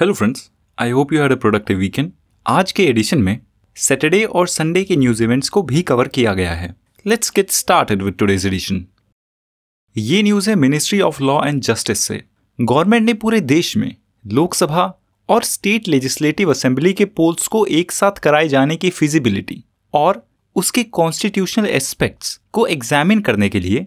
Hello friends I hope you had a productive weekend आज के addition में Saturday और संडे के न्यूज इवेंट्स को भी कवर किया गया है let's get started with today's edition ये न्यूज़ है ministry of law and justice से गवर्नमेंट ने पूरे देश में लोकसभा और स्टेट लेजिस्लेटिव असेंबली के पोल्स को एक साथ कराए जाने की फिजिबिलिटी और उसके कॉन्स्टिट्यूशनल एस्पेक्ट्स को एग्जामिन करने के लिए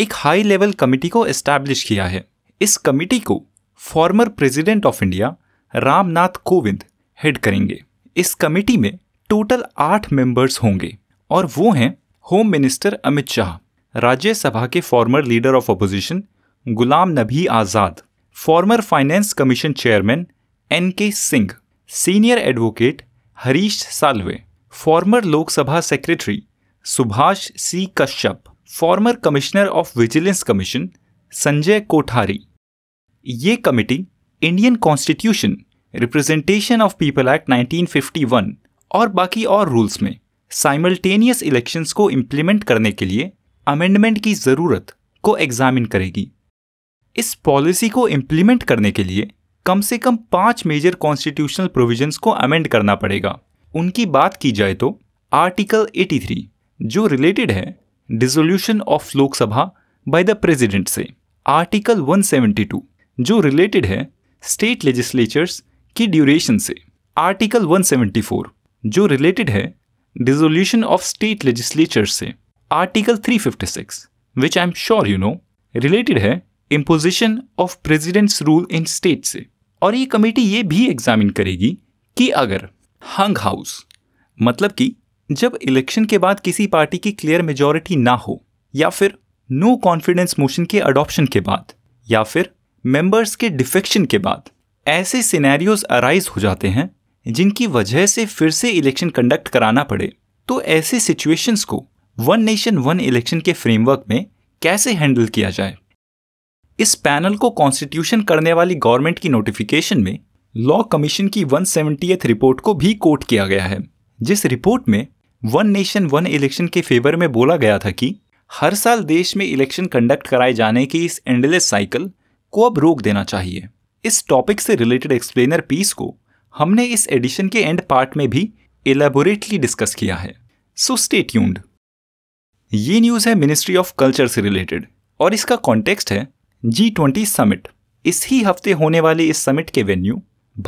एक हाई लेवल कमेटी को एस्टैब्लिश किया है इस कमिटी को former president of India Ramnath Kovind head करेंगे इस कमेटी में टोटल आठ मेंबर्स होंगे और वो हैं होम मिनिस्टर अमित शाह राज्यसभा के former leader of opposition Ghulam Nabi Azad former finance commission chairman N K Singh senior advocate Harish Salve former Lok Sabha secretary Subhash C Kashyap former commissioner of vigilance commission Sanjay Kothari ये committee Indian constitution representation of people act 1951 और बाकी और रूल्स में साइमल्टेनियस इलेक्शंस को implement करने के लिए amendment की ज़रूरत को एग्जामिन करेगी इस पॉलिसी को इम्प्लीमेंट करने के लिए कम से कम पांच मेजर कॉन्स्टिट्यूशनल प्रोविजंस को अमेंड करना पड़ेगा उनकी बात की जाए तो आर्टिकल 83 जो रिलेटेड है dissolution of Lok Sabha by the president से आर्टिकल 172 जो रिलेटेड है स्टेट लेजिस्लेचर्स की ड्यूरेशन से आर्टिकल 174 जो रिलेटेड है डिजोल्यूशन ऑफ स्टेट लेजिस्लेचर से article 356 which I am sure you know related है imposition of president's rule in state से और ये कमेटी ये भी एग्जामिन करेगी कि अगर हंग हाउस मतलब कि जब इलेक्शन के बाद किसी पार्टी की क्लियर मेजोरिटी ना हो या फिर नो कॉन्फिडेंस मोशन के अडॉप्शन के बाद या फिर मेंबर्स के डिफेक्शन के बाद ऐसे सिनेरियोज अराइज हो जाते हैं जिनकी वजह से फिर से इलेक्शन कंडक्ट कराना पड़े तो ऐसे सिचुएशंस को वन नेशन वन इलेक्शन के फ्रेमवर्क में कैसे हैंडल किया जाए इस पैनल को कॉन्स्टिट्यूशन करने वाली गवर्नमेंट की नोटिफिकेशन में लॉ कमीशन की वन रिपोर्ट को भी कोट किया गया है जिस रिपोर्ट में वन नेशन वन इलेक्शन के फेवर में बोला गया था कि हर साल देश में इलेक्शन कंडक्ट कराए जाने की इस एंडलेस साइकिल को अब रोक देना चाहिए इस टॉपिक से रिलेटेड एक्सप्लेनर पीस को हमने इस एडिशन के एंड पार्ट में भी एलेबोरेटली डिस्कस किया है सो स्टे ट्यून्ड ये न्यूज़ है मिनिस्ट्री ऑफ कल्चर से रिलेटेड और इसका कॉन्टेक्स्ट है जी ट्वेंटी समिट इसी हफ्ते होने वाले इस समिट के वेन्यू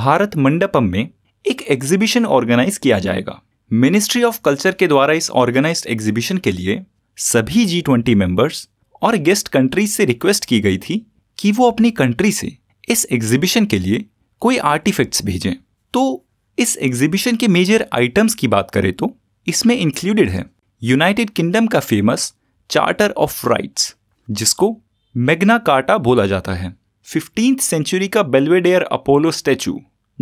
भारत मंडपम में एक एग्जीबिशन ऑर्गेनाइज किया जाएगा मिनिस्ट्री ऑफ कल्चर के द्वारा इस ऑर्गेनाइज एग्जीबिशन के लिए सभी जी ट्वेंटी मेंबर्स और गेस्ट कंट्रीज से रिक्वेस्ट की गई थी कि वो अपनी कंट्री से इस एग्जीबिशन के लिए कोई आर्टिफैक्ट्स भेजें तो इस एग्जीबिशन के मेजर आइटम्स की बात करें तो इसमें इंक्लूडेड है यूनाइटेड किंगडम का फेमस चार्टर ऑफ राइट्स जिसको मैग्ना कार्टा बोला जाता है फिफ्टीन सेंचुरी का बेलवेडेयर अपोलो स्टैचू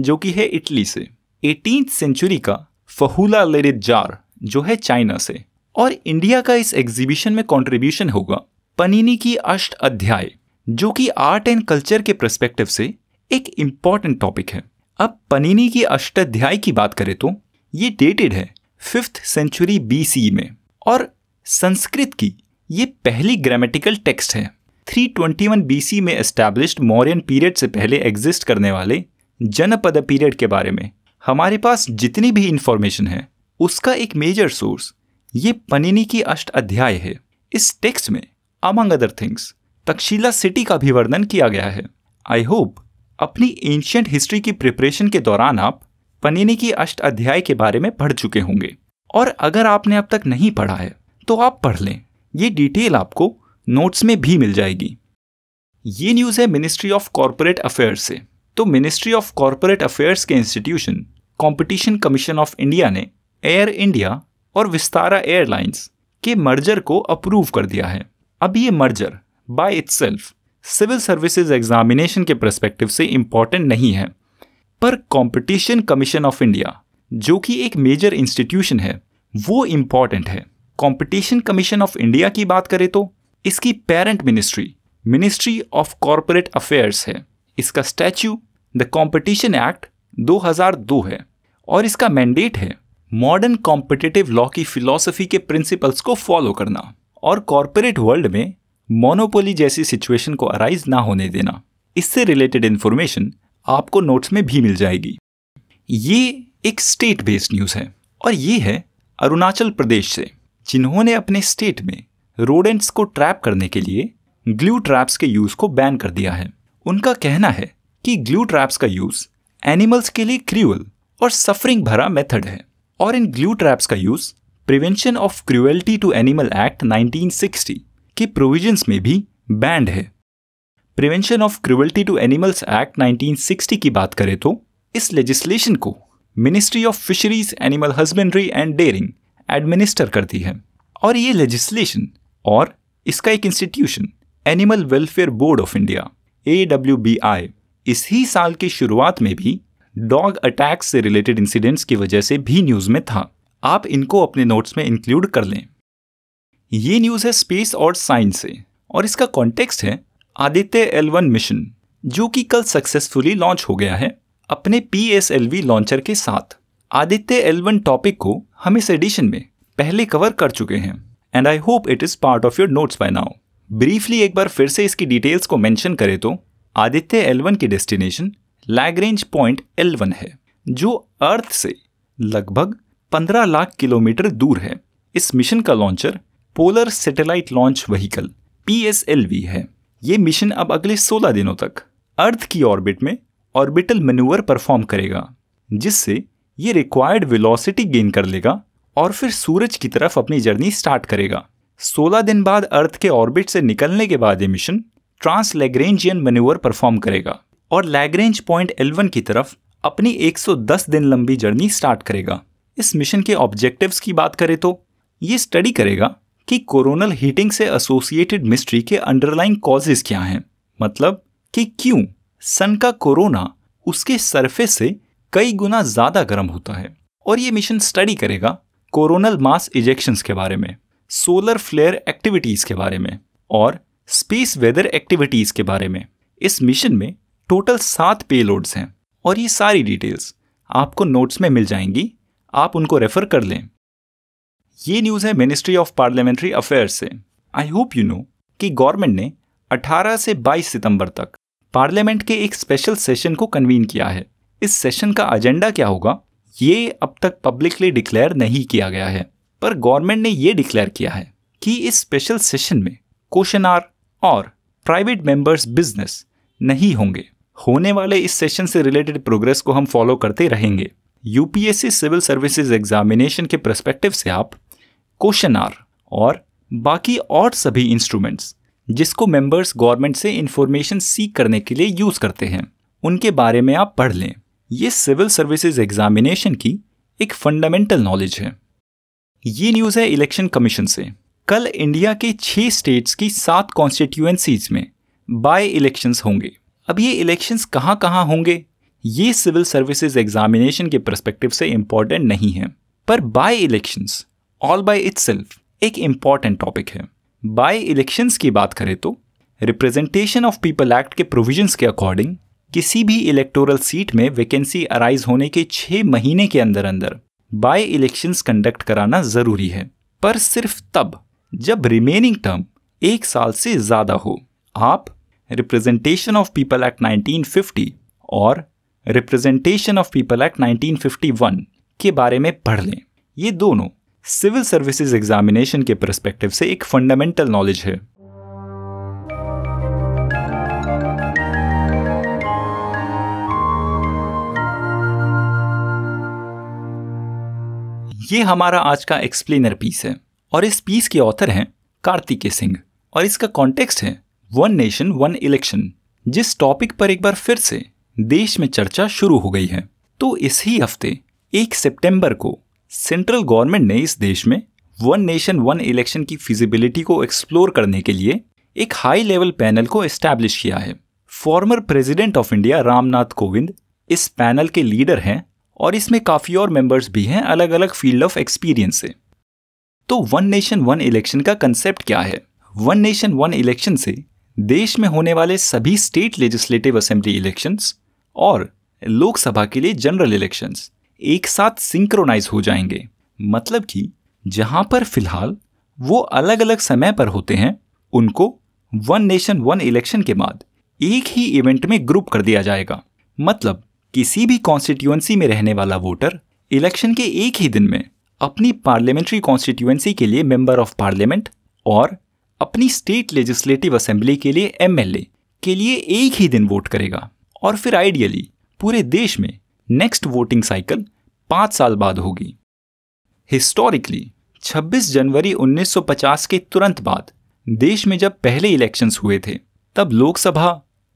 जो कि है इटली से एटीन सेंचुरी का फहूला लेरित जार जो है चाइना से और इंडिया का इस एग्जीबिशन में कंट्रीब्यूशन होगा पनीनी की अष्ट अध्याय जो कि आर्ट एंड कल्चर के प्रस्पेक्टिव से एक इम्पॉर्टेंट टॉपिक है अब पनीनी की अष्टाध्याय की बात करें तो ये डेटेड है फिफ्थ सेंचुरी बी में और संस्कृत की ये पहली ग्रामेटिकल टेक्स्ट है 321 सी में एस्टेब्लिश मौर्यन पीरियड से पहले एग्जिस्ट करने वाले जनपद पीरियड के बारे में हमारे पास जितनी भी इंफॉर्मेशन है उसका एक मेजर सोर्स ये पनिनी की अष्ट अध्याय है इस टेक्स्ट में among other things Takshashila city का भी वर्णन किया गया है आई होप अपनी एंशियंट हिस्ट्री की प्रिपरेशन के दौरान आप पनीनी की अष्ट अध्याय के बारे में पढ़ चुके होंगे और अगर आपने अब तक नहीं पढ़ा है तो आप पढ़ लें ये डिटेल आपको नोट्स में भी मिल जाएगी ये न्यूज़ है मिनिस्ट्री ऑफ कॉरपोरेट अफेयर्स से तो मिनिस्ट्री ऑफ कॉरपोरेट अफेयर्स के institution competition commission of India ने एयर इंडिया और विस्तारा एयरलाइंस के मर्जर को अप्रूव कर दिया है अब ये merger by itself civil services examination के प्रस्पेक्टिव से इंपॉर्टेंट नहीं है पर कंपटीशन कमीशन ऑफ इंडिया जो कि एक मेजर इंस्टीट्यूशन है वो इंपॉर्टेंट है कंपटीशन कमीशन ऑफ इंडिया की बात करें तो इसकी parent ministry ministry of corporate affairs है इसका स्टैच्यू द कंपटीशन एक्ट 2002 है और इसका मैंडेट है मॉडर्न कॉम्पिटिटिव लॉ की फिलोसफी के प्रिंसिपल्स को फॉलो करना और कॉरपोरेट वर्ल्ड में मोनोपोली जैसी सिचुएशन को अराइज ना होने देना इससे रिलेटेड इंफॉर्मेशन आपको नोट्स में भी मिल जाएगी ये एक स्टेट बेस्ड न्यूज़ है और ये है अरुणाचल प्रदेश से जिन्होंने अपने स्टेट में रोडेंट्स को ट्रैप करने के लिए ग्लू ट्रैप्स के यूज़ को बैन कर दिया है उनका कहना है कि ग्लू ट्रैप्स का यूज़ एनिमल्स के लिए क्रूअल और सफरिंग भरा मेथड है और इन ग्लू ट्रैप्स का use prevention of cruelty to animal act 1960 के प्रोविजंस में भी बैंड है prevention of cruelty to animals act 1960 की बात करें तो इस लेजिस्लेशन को ministry of fisheries animal husbandry and dairying administer करती है और ये लेजिस्लेशन और इसका एक institution animal welfare board of India A W B I इसी साल की शुरुआत में भी डॉग अटैक्स से रिलेटेड इंसिडेंट्स की वजह से भी न्यूज़ में था आप इनको अपने नोट्स में इंक्लूड कर लें ये न्यूज़ है स्पेस और साइंस से और इसका कॉन्टेक्स्ट है आदित्य एलवन मिशन जो कि कल सक्सेसफुली लॉन्च हो गया है अपने P S L V launcher के साथ आदित्य एलवन टॉपिक को हम इस एडिशन में पहले कवर कर चुके हैं and I hope it is part of your notes by now briefly एक बार फिर से इसकी डिटेल्स को मेंशन करें तो आदित्य एलवन की डेस्टिनेशन लैगरेंज पॉइंट एलवन है जो अर्थ से लगभग पंद्रह लाख किलोमीटर दूर है इस मिशन का launcher polar satellite launch vehicle P है ये मिशन अब अगले 16 दिनों तक अर्थ की ऑर्बिट में ऑर्बिटल मनूवर परफॉर्म करेगा जिससे ये रिक्वायर्ड वेलोसिटी गेन कर लेगा और फिर सूरज की तरफ अपनी जर्नी स्टार्ट करेगा 16 दिन बाद अर्थ के ऑर्बिट से निकलने के बाद ये mission trans Lagrangian manoeuvre perform करेगा और लैग्रेंज पॉइंट एलवन की तरफ अपनी 110 दिन लंबी जर्नी स्टार्ट करेगा इस मिशन के ऑब्जेक्टिव्स की बात करें तो ये स्टडी करेगा कि कोरोनल हीटिंग से एसोसिएटेड मिस्ट्री के अंडरलाइंग कॉजेज क्या हैं मतलब कि क्यों सन का कोरोना उसके सरफेस से कई गुना ज़्यादा गर्म होता है और ये मिशन स्टडी करेगा कोरोनल मास इजेक्शंस के बारे में सोलर फ्लेयर एक्टिविटीज़ के बारे में और स्पेस वेदर एक्टिविटीज़ के बारे में इस मिशन में टोटल सात पेलोड्स हैं और ये सारी डिटेल्स आपको नोट्स में मिल जाएंगी आप उनको रेफ़र कर लें ये न्यूज़ है मिनिस्ट्री ऑफ पार्लियामेंट्री अफेयर से आई होप यू नो कि गवर्नमेंट ने 18 से 22 सितंबर तक पार्लियामेंट के एक स्पेशल सेशन को कन्वीन किया है इस सेशन का एजेंडा क्या होगा ये अब तक पब्लिकली डिक्लेयर नहीं किया गया है पर गवर्नमेंट ने यह डिक्लेयर किया है कि इस स्पेशल सेशन में क्वेश्चन आर और प्राइवेट मेंबर्स बिजनेस नहीं होंगे होने वाले इस सेशन से रिलेटेड प्रोग्रेस को हम फॉलो करते रहेंगे यूपीएससी सिविल सर्विसेज एग्जामिनेशन के प्रस्पेक्टिव से आप कोशनार और बाकी और सभी इंस्ट्रूमेंट्स जिसको मेंबर्स गवर्नमेंट से इंफॉर्मेशन सीख करने के लिए यूज़ करते हैं उनके बारे में आप पढ़ लें ये सिविल सर्विसेज एग्जामिनेशन की एक फंडामेंटल नॉलेज है ये न्यूज़ है इलेक्शन कमीशन से कल इंडिया के छह स्टेट्स की सात कॉन्स्टिट्यूएंसीज में बाय इलेक्शंस होंगे अब ये इलेक्शंस कहाँ कहाँ होंगे ये सिविल सर्विसेज एग्जामिनेशन के परस्पेक्टिव से इम्पॉर्टेंट नहीं है पर by elections all by its एक इम्पॉर्टेंट टॉपिक है बाय इलेक्शंस की बात करें तो रिप्रेजेंटेशन ऑफ पीपल एक्ट के प्रोविजंस के अकॉर्डिंग किसी भी इलेक्टोरल सीट में वैकेंसी अराइज होने के छह महीने के अंदर अंदर बाय इलेक्शंस कंडक्ट कराना ज़रूरी है पर सिर्फ तब जब रिमेनिंग टर्म एक साल से ज़्यादा हो आप रिप्रेजेंटेशन ऑफ पीपल एक्ट 1950 और रिप्रेजेंटेशन ऑफ पीपल एक्ट 1951 के बारे में पढ़ लें ये दोनों सिविल सर्विसेज एग्जामिनेशन के परस्पेक्टिव से एक फंडामेंटल नॉलेज है ये हमारा आज का एक्सप्लेनर पीस है और इस पीस के ऑथर हैं कार्तिकेय सिंह और इसका कॉन्टेक्स्ट है वन नेशन वन इलेक्शन जिस टॉपिक पर एक बार फिर से देश में चर्चा शुरू हो गई है तो इसी हफ्ते एक सितंबर को सेंट्रल गवर्नमेंट ने इस देश में वन नेशन वन इलेक्शन की फिजिबिलिटी को एक्सप्लोर करने के लिए एक हाई लेवल पैनल को एस्टैब्लिश किया है former president of India Ramnath Kovind इस पैनल के लीडर हैं और इसमें काफ़ी और मेंबर्स भी हैं अलग अलग फील्ड ऑफ एक्सपीरियंस से तो वन नेशन वन इलेक्शन का कंसेप्ट क्या है वन नेशन वन इलेक्शन से देश में होने वाले सभी स्टेट लेजिस्लेटिव असेंबली इलेक्शंस और लोकसभा के लिए जनरल इलेक्शंस एक साथ सिंक्रोनाइज हो जाएंगे मतलब कि जहां पर फिलहाल वो अलग अलग समय पर होते हैं उनको वन नेशन वन इलेक्शन के बाद एक ही इवेंट में ग्रुप कर दिया जाएगा मतलब किसी भी कॉन्स्टिट्यूएंसी में रहने वाला वोटर इलेक्शन के एक ही दिन में अपनी पार्लियामेंट्री कॉन्स्टिट्यूएंसी के लिए मेंबर ऑफ पार्लियामेंट और अपनी स्टेट लेजिस्लेटिव असेंबली के लिए एमएलए के लिए एक ही दिन वोट करेगा और फिर आइडियली पूरे देश में नेक्स्ट वोटिंग साइकिल पांच साल बाद होगी हिस्टोरिकली 26 जनवरी 1950 के तुरंत बाद देश में जब पहले इलेक्शंस हुए थे तब लोकसभा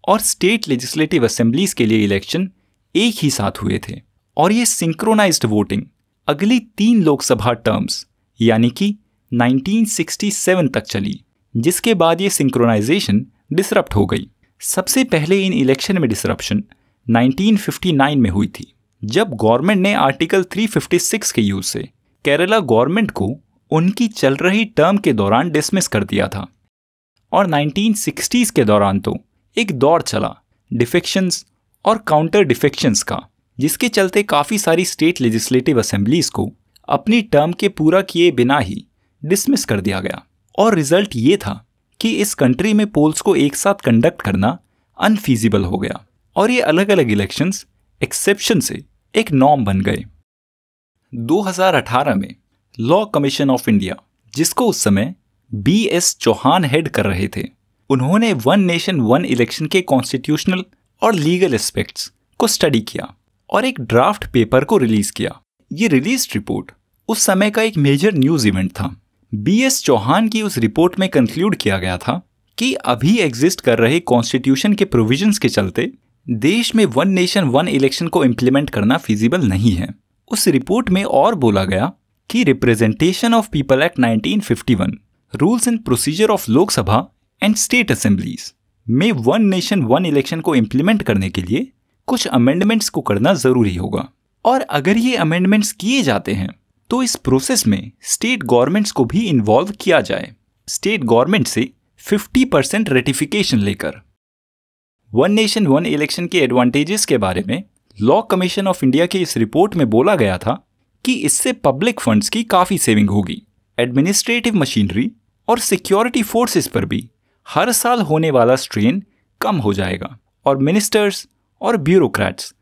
और स्टेट लेजिस्लेटिव असेंबलीज के लिए इलेक्शन एक ही साथ हुए थे और ये सिंक्रोनाइज्ड वोटिंग अगली तीन लोकसभा टर्म्स यानी कि 1967 तक चली जिसके बाद ये सिंक्रोनाइजेशन डिसरप्ट हो गई सबसे पहले इन इलेक्शन में डिसरप्शन 1959 में हुई थी जब गवर्नमेंट ने आर्टिकल 356 के यूज से केरला गवर्नमेंट को उनकी चल रही टर्म के दौरान डिसमिस कर दिया था और 1960s के दौरान तो एक दौर चला डिफेक्शंस और काउंटर डिफेक्शंस का जिसके चलते काफ़ी सारी स्टेट लेजिस्लेटिव असेंबलीज को अपनी टर्म के पूरा किए बिना ही डिसमिस कर दिया गया और रिजल्ट ये था कि इस कंट्री में पोल्स को एक साथ कंडक्ट करना अनफीजिबल हो गया और ये अलग अलग इलेक्शंस एक्सेप्शन से एक नॉर्म बन गए 2018 में लॉ कमीशन ऑफ इंडिया जिसको उस समय बी एस चौहान हेड कर रहे थे उन्होंने वन नेशन वन इलेक्शन के कॉन्स्टिट्यूशनल और लीगल एस्पेक्ट्स को स्टडी किया और एक ड्राफ्ट पेपर को रिलीज किया ये रिलीज रिपोर्ट उस समय का एक मेजर न्यूज इवेंट था बी एस चौहान की उस रिपोर्ट में कंक्लूड किया गया था कि अभी एग्जिस्ट कर रहे कॉन्स्टिट्यूशन के प्रोविजंस के चलते देश में वन नेशन वन इलेक्शन को इम्प्लीमेंट करना फिजिबल नहीं है उस रिपोर्ट में और बोला गया कि representation of people act 1951, rules and procedure of Lok Sabha and state assemblies में वन नेशन वन इलेक्शन को इम्प्लीमेंट करने के लिए कुछ अमेंडमेंट्स को करना ज़रूरी होगा और अगर ये अमेंडमेंट्स किए जाते हैं तो इस प्रोसेस में स्टेट गवर्नमेंट्स को भी इन्वॉल्व किया जाए स्टेट गवर्नमेंट से 50 परसेंट रेटिफिकेशन लेकर वन नेशन वन इलेक्शन के एडवांटेजेस के बारे में लॉ कमीशन ऑफ इंडिया की इस रिपोर्ट में बोला गया था कि इससे पब्लिक फंड्स की काफ़ी सेविंग होगी एडमिनिस्ट्रेटिव मशीनरी और सिक्योरिटी फोर्सेस पर भी हर साल होने वाला स्ट्रेन कम हो जाएगा और मिनिस्टर्स और ब्यूरोक्रेट्स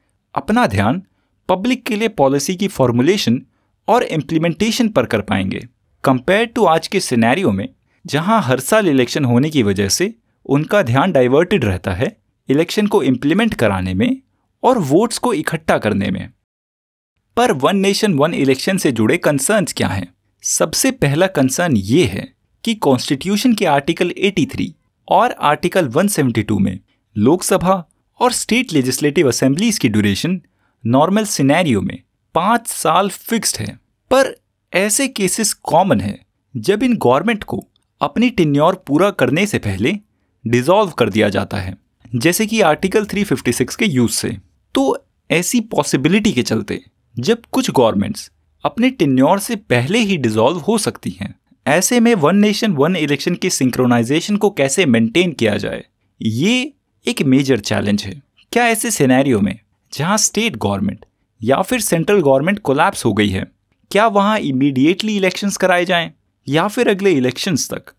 अपना ध्यान पब्लिक के लिए पॉलिसी की फॉर्मुलेशन और इम्प्लीमेंटेशन पर कर पाएंगे कंपेयर टू आज के सिनेरियो में जहां हर साल इलेक्शन होने की वजह से उनका ध्यान डाइवर्टेड रहता है इलेक्शन को इम्प्लीमेंट कराने में और वोट्स को इकट्ठा करने में पर वन नेशन वन इलेक्शन से जुड़े कंसर्न क्या हैं सबसे पहला कंसर्न ये है कि कॉन्स्टिट्यूशन के आर्टिकल 83 और आर्टिकल 172 में लोकसभा और स्टेट लेजिस्लेटिव असेंबलीज की ड्यूरेशन नॉर्मल सिनेरियो में पाँच साल फिक्स्ड है पर ऐसे केसेस कॉमन है जब इन गवर्नमेंट को अपनी टिन्योर पूरा करने से पहले डिसॉल्व कर दिया जाता है जैसे कि आर्टिकल 356 के यूज से तो ऐसी पॉसिबिलिटी के चलते जब कुछ गवर्नमेंट्स अपने टिन्योर से पहले ही डिसॉल्व हो सकती हैं ऐसे में वन नेशन वन इलेक्शन के सिंक्रोनाइजेशन को कैसे मेंटेन किया जाए ये एक मेजर चैलेंज है क्या ऐसे सिनेरियो में जहां स्टेट गवर्नमेंट या फिर सेंट्रल गवर्नमेंट कोलैप्स हो गई है क्या वहां इमीडिएटली इलेक्शंस कराए जाएं या फिर अगले इलेक्शंस तक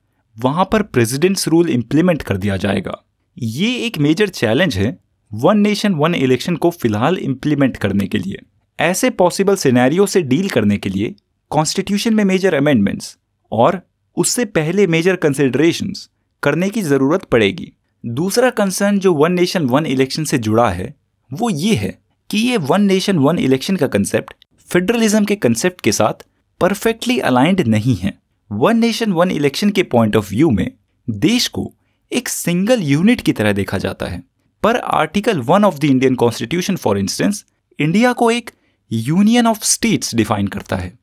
वहां पर प्रेसिडेंट्स रूल इम्प्लीमेंट कर दिया जाएगा ये एक मेजर चैलेंज है वन नेशन वन इलेक्शन को फिलहाल इम्प्लीमेंट करने के लिए ऐसे पॉसिबल सिनेरियो से डील करने के लिए कॉन्स्टिट्यूशन में मेजर अमेंडमेंट्स और उससे पहले मेजर कंसिडरेशन करने की ज़रूरत पड़ेगी दूसरा कंसर्न जो वन नेशन वन इलेक्शन से जुड़ा है वो ये है कि ये वन नेशन वन इलेक्शन का कंसेप्ट फेडरलिज्म के कंसेप्ट के साथ परफेक्टली अलाइंड नहीं है वन नेशन वन इलेक्शन के पॉइंट ऑफ व्यू में देश को एक सिंगल यूनिट की तरह देखा जाता है पर article one of the Indian constitution for instance India को एक यूनियन ऑफ स्टेट्स डिफाइन करता है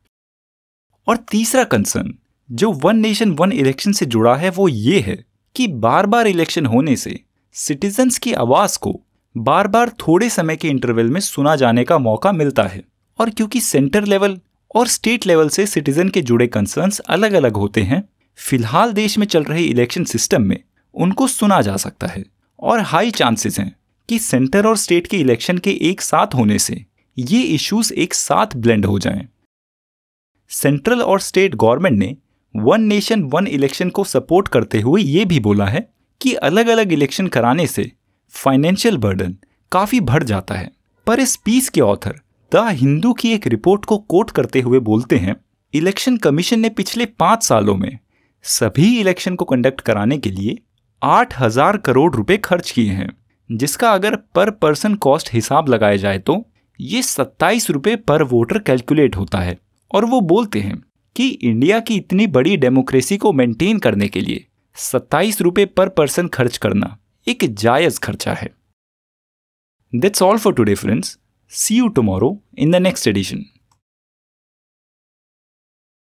और तीसरा कंसर्न जो वन नेशन वन इलेक्शन से जुड़ा है वो ये है कि बार बार इलेक्शन होने से सिटीजन्स की आवाज़ को बार बार थोड़े समय के इंटरवल में सुना जाने का मौका मिलता है और क्योंकि सेंटर लेवल और स्टेट लेवल से सिटीजन के जुड़े कंसर्न्स अलग अलग होते हैं फिलहाल देश में चल रहे इलेक्शन सिस्टम में उनको सुना जा सकता है और हाई चांसेस हैं कि सेंटर और स्टेट के इलेक्शन के एक साथ होने से ये इश्यूज एक साथ ब्लेंड हो जाएं। सेंट्रल और स्टेट गवर्नमेंट ने वन नेशन वन इलेक्शन को सपोर्ट करते हुए ये भी बोला है कि अलग अलग इलेक्शन कराने से फाइनेंशियल बर्डन काफ़ी बढ़ जाता है पर इस पीस के ऑथर द हिंदू की एक रिपोर्ट को कोट करते हुए बोलते हैं इलेक्शन कमीशन ने पिछले पांच सालों में सभी इलेक्शन को कंडक्ट कराने के लिए आठ हजार करोड़ रुपए खर्च किए हैं जिसका अगर पर पर्सन कॉस्ट हिसाब लगाया जाए तो ये सत्ताईस रुपए पर वोटर कैलकुलेट होता है और वो बोलते हैं कि इंडिया की इतनी बड़ी डेमोक्रेसी को मेंटेन करने के लिए सत्ताईस रुपए पर पर्सन खर्च करना एक जायज़ खर्चा है that's all for today friends see you tomorrow in the next addition